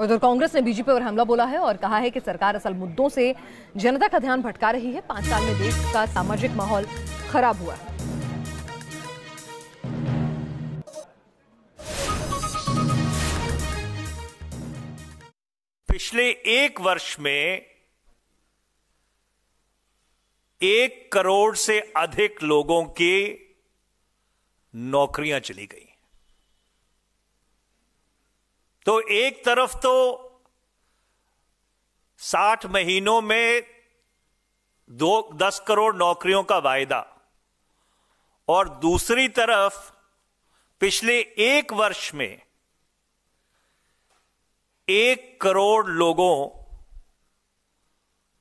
उधर कांग्रेस ने बीजेपी पर हमला बोला है और कहा है कि सरकार असल मुद्दों से जनता का ध्यान भटका रही है पांच साल में देश का सामाजिक माहौल खराब हुआ है पिछले एक वर्ष में एक करोड़ से अधिक लोगों की नौकरियां चली गई तो एक तरफ तो साठ महीनों में दो दस करोड़ नौकरियों का वायदा और दूसरी तरफ पिछले एक वर्ष में एक करोड़ लोगों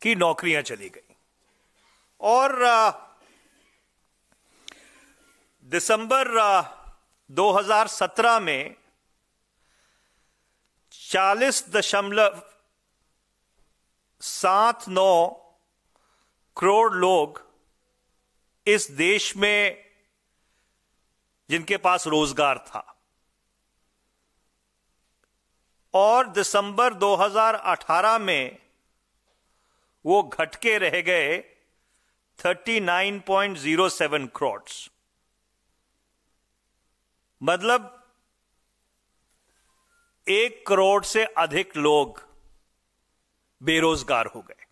की नौकरियां चली गई और दिसंबर 2017 में चालीस दशमलव सात नौ करोड़ लोग इस देश में जिनके पास रोजगार था और दिसंबर 2018 में वो घटके रह गए 39.07 करोड़ मतलब एक करोड़ से अधिक लोग बेरोजगार हो गए